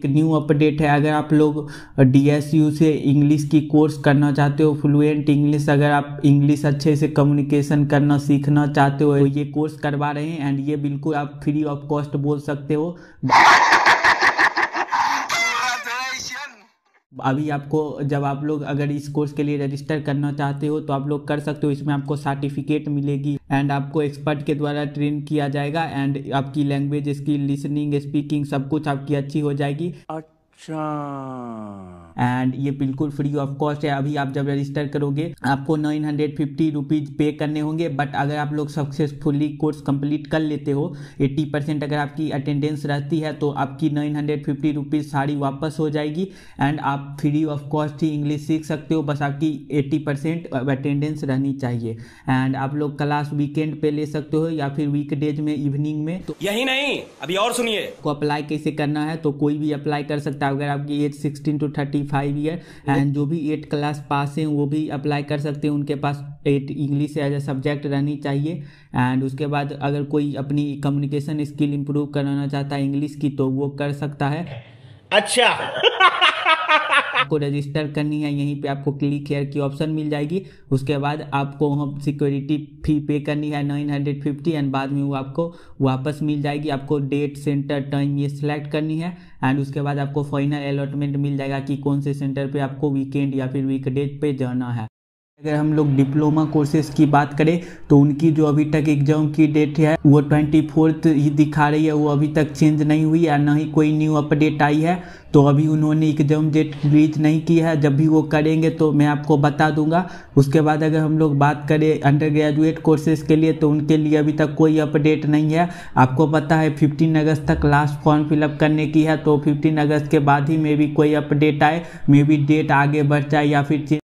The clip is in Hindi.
एक न्यू अपडेट है अगर आप लोग यू से इंग्लिश की कोर्स करना चाहते हो फ्लुएंट इंग्लिश अगर आप इंग्लिश अच्छे से कम्युनिकेशन करना सीखना चाहते हो ये कोर्स करवा रहे हैं एंड ये बिल्कुल आप फ्री ऑफ कॉस्ट बोल सकते हो अभी आपको जब आप लोग अगर इस कोर्स के लिए रजिस्टर करना चाहते हो तो आप लोग कर सकते हो इसमें आपको सर्टिफिकेट मिलेगी एंड आपको एक्सपर्ट के द्वारा ट्रेन किया जाएगा एंड आपकी लैंग्वेज इसकी लिसनिंग स्पीकिंग सब कुछ आपकी अच्छी हो जाएगी और एंड अच्छा। ये बिल्कुल फ्री ऑफ कॉस्ट है अभी आप जब रजिस्टर करोगे आपको नाइन हंड्रेड फिफ्टी रुपीज पे करने होंगे बट अगर आप लोग सक्सेसफुली कोर्स कंप्लीट कर लेते हो एट्टी परसेंट अगर आपकी अटेंडेंस रहती है तो आपकी nine hundred fifty rupees sari वापस हो जाएगी एंड आप फ्री ऑफ कॉस्ट ही इंग्लिश सीख सकते हो बस आपकी एट्टी परसेंट अटेंडेंस रहनी चाहिए एंड आप लोग क्लास वीकेंड पे ले सकते हो या फिर वीकडेज में इवनिंग में तो यही नहीं अभी और सुनिए को अप्लाई कैसे करना है तो कोई भी अप्लाई कर सकता अगर आपकी age sixteen to thirty five year and जो भी एट क्लास पास हैं वो भी अप्लाई कर सकते हैं उनके पास eighth English as a subject रहनी चाहिए एंड उसके बाद अगर कोई अपनी कम्युनिकेशन स्किल इम्प्रूव कराना चाहता है इंग्लिश की तो वो कर सकता है अच्छा आपको रजिस्टर करनी है यहीं पे आपको क्लिक हेयर की ऑप्शन मिल जाएगी उसके बाद आपको वहाँ सिक्योरिटी फी पे करनी है नाइन हंड्रेड फिफ्टी एंड बाद में वो आपको वापस मिल जाएगी आपको डेट सेंटर टाइम ये सिलेक्ट करनी है एंड उसके बाद आपको फाइनल अलॉटमेंट मिल जाएगा कि कौन से सेंटर पे आपको वीकेंड या फिर वीकडेज पे जाना है अगर हम लोग डिप्लोमा कोर्सेज की बात करें तो उनकी जो अभी तक एग्जाम की डेट है वो ट्वेंटी फोर्थ ही दिखा रही है वो अभी तक चेंज नहीं हुई या ना ही कोई न्यू अपडेट आई है तो अभी उन्होंने एग्जाम डेट रिलीज नहीं की है जब भी वो करेंगे तो मैं आपको बता दूंगा उसके बाद अगर हम लोग बात करें अंडर ग्रेजुएट कोर्सेज के लिए तो उनके लिए अभी तक कोई अपडेट नहीं है आपको पता है फिफ्टीन अगस्त तक लास्ट फॉर्म फिलअप करने की है तो फिफ्टीन अगस्त के बाद ही मे भी कोई अपडेट आए मे भी डेट आगे बढ़ जाए या फिर